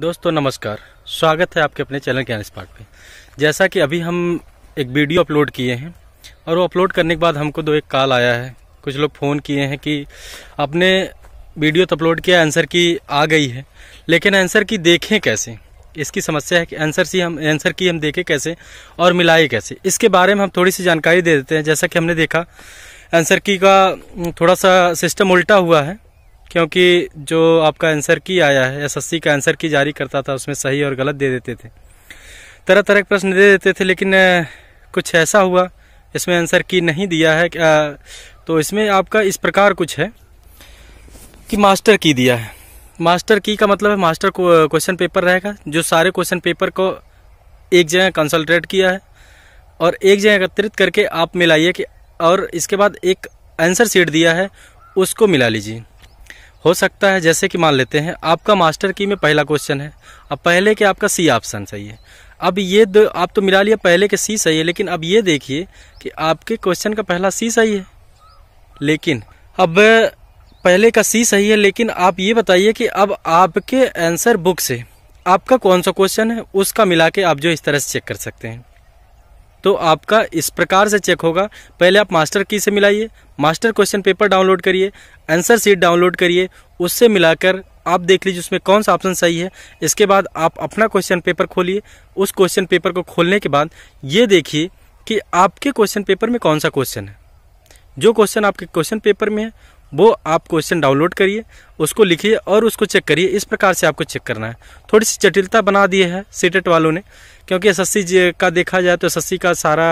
दोस्तों नमस्कार स्वागत है आपके अपने चैनल ज्ञान स्पार्ट पे जैसा कि अभी हम एक वीडियो अपलोड किए हैं और वो अपलोड करने के बाद हमको दो एक कॉल आया है कुछ लोग फ़ोन किए हैं कि आपने वीडियो तो अपलोड किया आंसर की आ गई है लेकिन आंसर की देखें कैसे इसकी समस्या है कि आंसर सी हम आंसर की हम देखें कैसे और मिलाए कैसे इसके बारे में हम थोड़ी सी जानकारी दे देते हैं जैसा कि हमने देखा आंसर की का थोड़ा सा सिस्टम उल्टा हुआ है क्योंकि जो आपका आंसर की आया है एसएससी का आंसर की जारी करता था उसमें सही और गलत दे देते थे तरह तरह के प्रश्न दे देते थे लेकिन कुछ ऐसा हुआ इसमें आंसर की नहीं दिया है तो इसमें आपका इस प्रकार कुछ है कि मास्टर की दिया है मास्टर की का मतलब है मास्टर क्वेश्चन पेपर रहेगा जो सारे क्वेश्चन पेपर को एक जगह कंसल्ट्रेट किया है और एक जगह एकत्रित करके आप मिलाइए कि और इसके बाद एक आंसर सीट दिया है उसको मिला लीजिए हो सकता है जैसे कि मान लेते हैं आपका मास्टर की में पहला क्वेश्चन है अब पहले के आपका सी ऑप्शन सही है अब ये दो आप तो मिला लिया पहले के सी सही है लेकिन अब ये देखिए कि आपके क्वेश्चन का पहला सी सही है लेकिन अब पहले का सी सही है लेकिन आप ये बताइए कि अब आपके आंसर बुक से आपका कौन सा क्वेश्चन है उसका मिला के आप जो इस तरह से चेक कर सकते हैं तो आपका इस प्रकार से चेक होगा पहले आप मास्टर की से मिलाइए मास्टर क्वेश्चन पेपर डाउनलोड करिए आंसर सीट डाउनलोड करिए उससे मिलाकर आप देख लीजिए उसमें कौन सा ऑप्शन सही है इसके बाद आप अपना क्वेश्चन पेपर खोलिए उस क्वेश्चन पेपर को खोलने के बाद ये देखिए कि आपके क्वेश्चन पेपर में कौन सा क्वेश्चन है जो क्वेश्चन आपके क्वेश्चन पेपर में है वो आप क्वेश्चन डाउनलोड करिए उसको लिखिए और उसको चेक करिए इस प्रकार से आपको चेक करना है थोड़ी सी जटिलता बना दी है सीटेट वालों ने क्योंकि जी का देखा जाए तो एस का सारा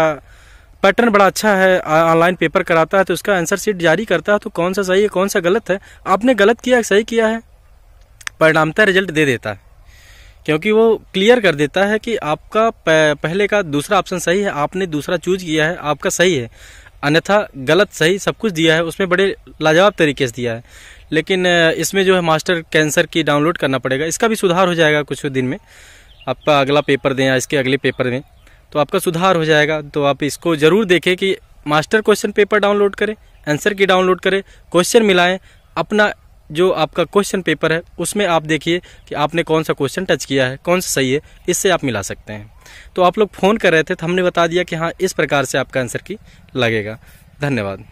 पैटर्न बड़ा अच्छा है ऑनलाइन पेपर कराता है तो उसका आंसर सीट जारी करता है तो कौन सा सही है कौन सा गलत है आपने गलत किया सही किया है परिणामता रिजल्ट दे देता है क्योंकि वो क्लियर कर देता है कि आपका पहले का दूसरा ऑप्शन सही है आपने दूसरा चूज किया है आपका सही है अन्यथा गलत सही सब कुछ दिया है उसमें बड़े लाजवाब तरीके से दिया है लेकिन इसमें जो है मास्टर कैंसर की डाउनलोड करना पड़ेगा इसका भी सुधार हो जाएगा कुछ दिन में आपका अगला पेपर दें या इसके अगले पेपर दें तो आपका सुधार हो जाएगा तो आप इसको ज़रूर देखें कि मास्टर क्वेश्चन पेपर डाउनलोड करें आंसर की डाउनलोड करें क्वेश्चन मिलाएं अपना जो आपका क्वेश्चन पेपर है उसमें आप देखिए कि आपने कौन सा क्वेश्चन टच किया है कौन सा सही है इससे आप मिला सकते हैं तो आप लोग फ़ोन कर रहे थे तो हमने बता दिया कि हाँ इस प्रकार से आपका आंसर की लगेगा धन्यवाद